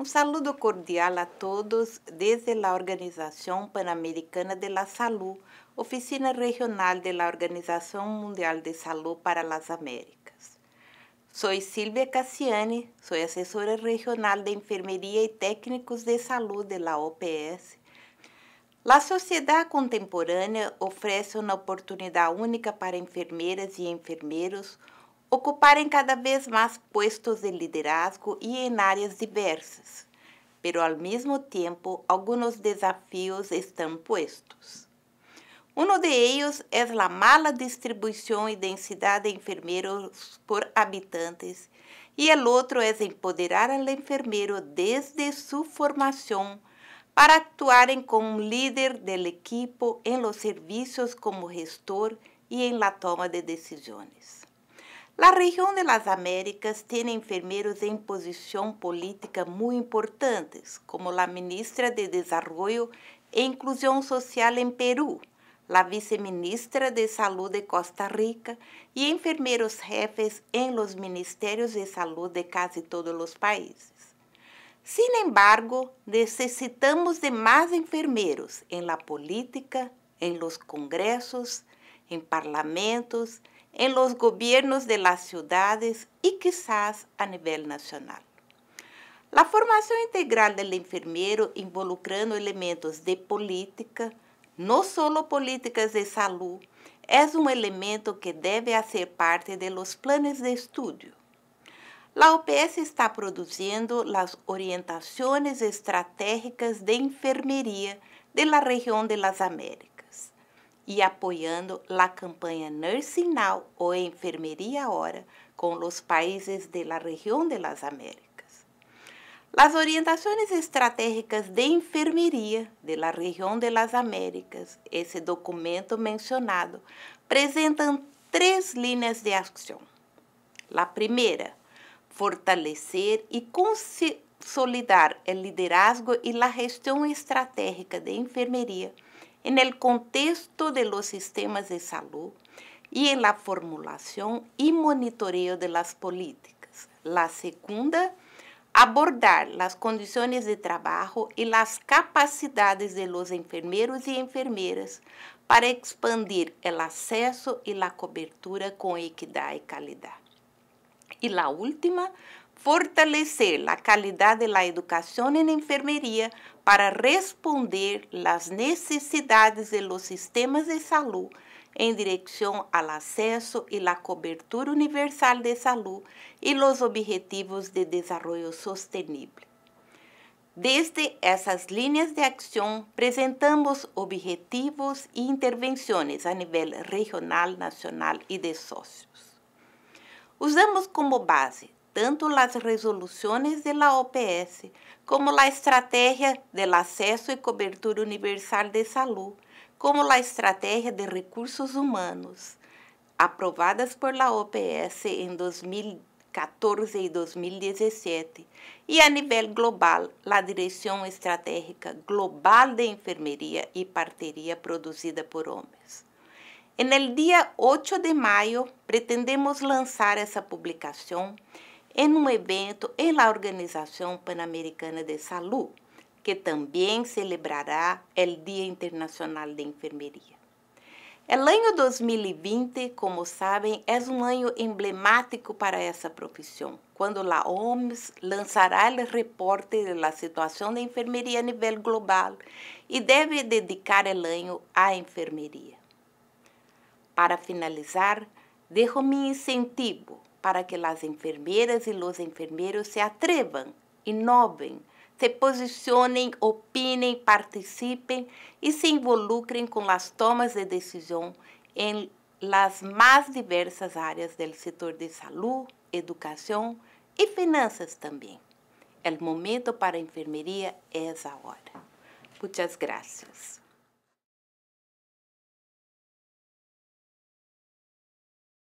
Um saludo cordial a todos desde a Organização Pan-Americana de la Salud, Oficina Regional de la Organização Mundial de Salud para las Américas. Sou Silvia Cassiani, sou assessora regional de Enfermeria e Técnicos de Saúde da OPS. A sociedade contemporânea oferece uma oportunidade única para enfermeiras e enfermeiros ocuparem cada vez mais postos de liderazgo e em áreas diversas, pero ao mesmo tempo alguns desafios estão postos. Uno de ellos é a mala distribuição e densidade de enfermeros por habitantes e o outro é empoderar al enfermeiro desde sua formação para actuar como líder del equipo em los serviços como gestor e em la toma de decisiones. La região de las Américas tem enfermeiros em posição política muito importantes, como a ministra de Desarrollo e Inclusão Social Peru, a vice viceministra de Salud de Costa Rica e enfermeiros jefes em los ministérios de Saúde de casi todos los países. Sin embargo, necesitamos de más enfermeiros en la política, en los congresos, en parlamentos, em los gobiernos de las ciudades y quizás a nivel nacional. La formación integral del enfermero involucrando elementos de política, no solo políticas de salud, es un elemento que debe hacer parte de los planes de estudio. La OPS está produciendo las orientaciones estratégicas de enfermería de la región de las Américas e apoiando a campanha Nursing Now ou Enfermeria Hora com os países de la región de las Américas. As orientações estratégicas de enfermeria de la região de las Américas, esse documento mencionado, apresentam três linhas de ação. A primeira, fortalecer e consolidar o liderazgo e a gestão estratégica de enfermeria en el contexto de los sistemas de salud y en la formulación y monitoreo de las políticas. La segunda, abordar las condiciones de trabajo y las capacidades de los enfermeros y enfermeras para expandir el acceso y la cobertura con equidad y calidad. E a última, fortalecer a qualidade da educação em enfermeria para responder às necessidades dos sistemas de saúde em direção ao acesso e à cobertura universal de saúde e aos objetivos de desenvolvimento sustentável. Desde essas linhas de acção, apresentamos objetivos e intervenções a nível regional, nacional e de sócios. Usamos como base tanto las resoluciones de la OPS como la estrategia del acceso y cobertura universal de salud, como la estrategia de recursos humanos, aprobadas por la OPS en 2014 y 2017, y a nivel global, la Dirección Estratégica Global de Enfermería y Partería producida por hombres. En el día 8 de mayo pretendemos lanzar essa publicação em é um evento em é la Organización Panamericana de Salud, que também celebrará o Dia Internacional de Enfermeria. O ano 2020, como sabem, é um ano emblemático para essa profissão, quando a OMS lançará o reporte da situação da de a nível global e deve dedicar o ano à enfermería. Para finalizar, deixo-me incentivo para que as enfermeiras e os enfermeiros se atrevam, inovem, se posicionem, opinem, participem e se involucrem com as tomas de decisão em las mais diversas áreas do setor de saúde, educação e finanças também. O momento para a enfermeria é hora. Muitas graças.